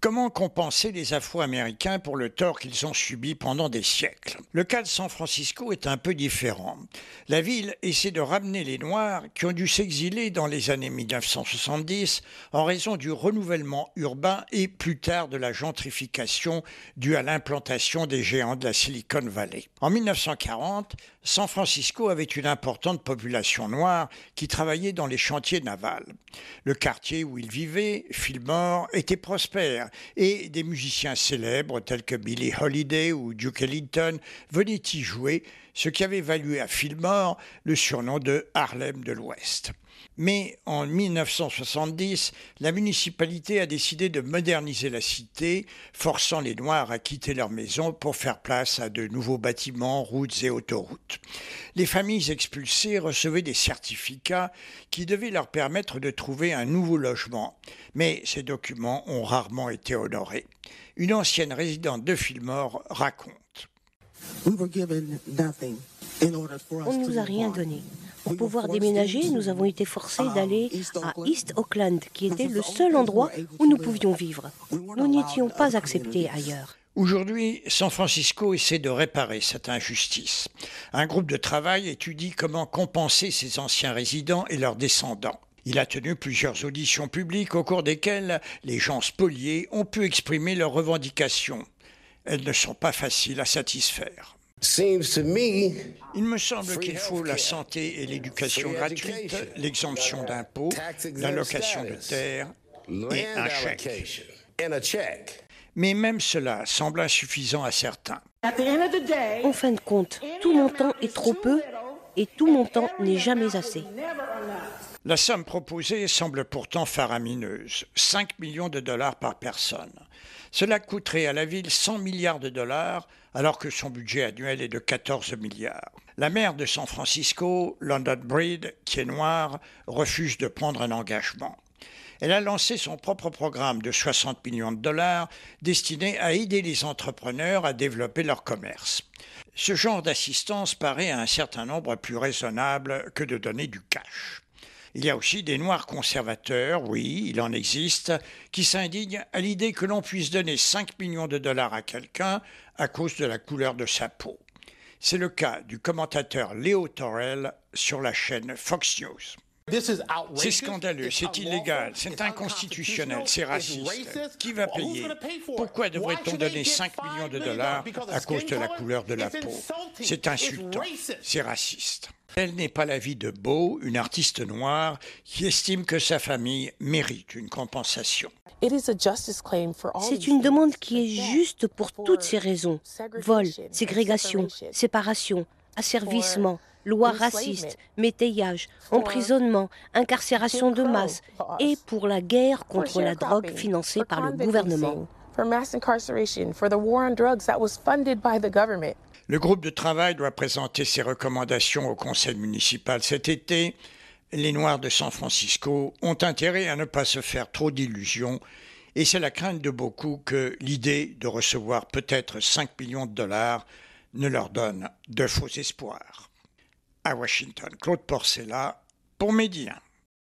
Comment compenser les Afro-Américains pour le tort qu'ils ont subi pendant des siècles Le cas de San Francisco est un peu différent. La ville essaie de ramener les Noirs qui ont dû s'exiler dans les années 1970 en raison du renouvellement urbain et plus tard de la gentrification due à l'implantation des géants de la Silicon Valley. En 1940, San Francisco avait une importante population noire qui travaillait dans les chantiers navals. Le quartier où ils vivaient, Fillmore, était prospère et des musiciens célèbres tels que Billie Holiday ou Duke Ellington venaient y jouer, ce qui avait valu à Fillmore le surnom de Harlem de l'Ouest. Mais en 1970, la municipalité a décidé de moderniser la cité, forçant les Noirs à quitter leur maison pour faire place à de nouveaux bâtiments, routes et autoroutes. Les familles expulsées recevaient des certificats qui devaient leur permettre de trouver un nouveau logement, mais ces documents ont rarement été honorés. Une ancienne résidente de Fillmore raconte. On ne nous a rien donné. Pour pouvoir déménager, nous avons été forcés d'aller à East Oakland, qui était le seul endroit où nous pouvions vivre. Nous n'y étions pas acceptés ailleurs. Aujourd'hui, San Francisco essaie de réparer cette injustice. Un groupe de travail étudie comment compenser ses anciens résidents et leurs descendants. Il a tenu plusieurs auditions publiques au cours desquelles les gens spoliés ont pu exprimer leurs revendications elles ne sont pas faciles à satisfaire. Il me semble qu'il faut la santé et l'éducation gratuite, l'exemption d'impôts, l'allocation de terres et un chèque. Mais même cela semble insuffisant à certains. En fin de compte, tout mon temps est trop peu et tout mon temps n'est jamais assez. La somme proposée semble pourtant faramineuse, 5 millions de dollars par personne. Cela coûterait à la ville 100 milliards de dollars, alors que son budget annuel est de 14 milliards. La maire de San Francisco, London Breed, qui est noire, refuse de prendre un engagement. Elle a lancé son propre programme de 60 millions de dollars destiné à aider les entrepreneurs à développer leur commerce. Ce genre d'assistance paraît à un certain nombre plus raisonnable que de donner du cash. Il y a aussi des noirs conservateurs, oui, il en existe, qui s'indignent à l'idée que l'on puisse donner 5 millions de dollars à quelqu'un à cause de la couleur de sa peau. C'est le cas du commentateur Léo Torel sur la chaîne Fox News. C'est scandaleux, c'est illégal, c'est inconstitutionnel, c'est raciste. Qui va payer Pourquoi devrait-on donner 5 millions de dollars à cause de la couleur de la peau C'est insultant, c'est raciste. Elle n'est pas la vie de Beau, une artiste noire, qui estime que sa famille mérite une compensation. C'est une demande qui est juste pour toutes ces raisons. Vol, ségrégation, séparation, asservissement, lois racistes, métayage, emprisonnement, incarcération de masse oh, et pour la guerre contre la drogue financée par le gouvernement. Le groupe de travail doit présenter ses recommandations au conseil municipal cet été. Les Noirs de San Francisco ont intérêt à ne pas se faire trop d'illusions et c'est la crainte de beaucoup que l'idée de recevoir peut-être 5 millions de dollars ne leur donne de faux espoirs à Washington. Claude Porcella pour Média.